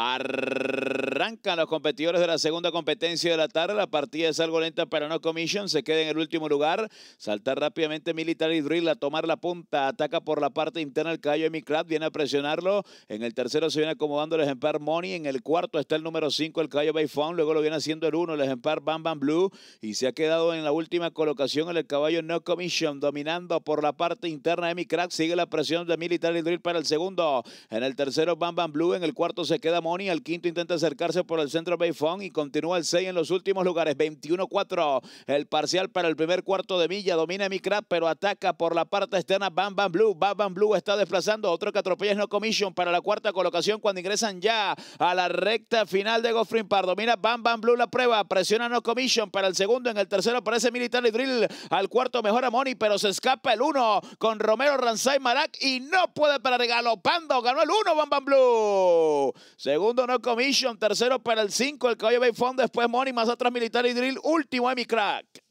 Arr- Arrancan los competidores de la segunda competencia de la tarde. La partida es algo lenta para No Commission. Se queda en el último lugar. salta rápidamente Military Drill a tomar la punta. Ataca por la parte interna el caballo Emicrat. Viene a presionarlo. En el tercero se viene acomodando el ejemplar Money. En el cuarto está el número 5, el caballo Bayfound. Luego lo viene haciendo el 1, el ejemplar Bam Bam Blue. Y se ha quedado en la última colocación el caballo No Commission. Dominando por la parte interna de crack Sigue la presión de Military Drill para el segundo. En el tercero Bam Bam Blue. En el cuarto se queda Money. Al quinto intenta acercar por el centro Bayfront y continúa el 6 en los últimos lugares. 21-4 el parcial para el primer cuarto de milla. Domina Micrap, pero ataca por la parte externa Bam Bam Blue. Bam Bam Blue está desplazando. Otro que atropella es No Commission para la cuarta colocación cuando ingresan ya a la recta final de Goffrin Park domina Bam Bam Blue la prueba. Presiona No Commission para el segundo. En el tercero aparece Military Drill. Al cuarto mejora Money pero se escapa el 1 con Romero Ranzay Marac y no puede para galopando Ganó el 1 Bam Bam Blue. Segundo No Commission. Tercero 0 para el 5. El caballo Bay Fondo, después Money, más atrás Militar y Drill. Último, mi crack.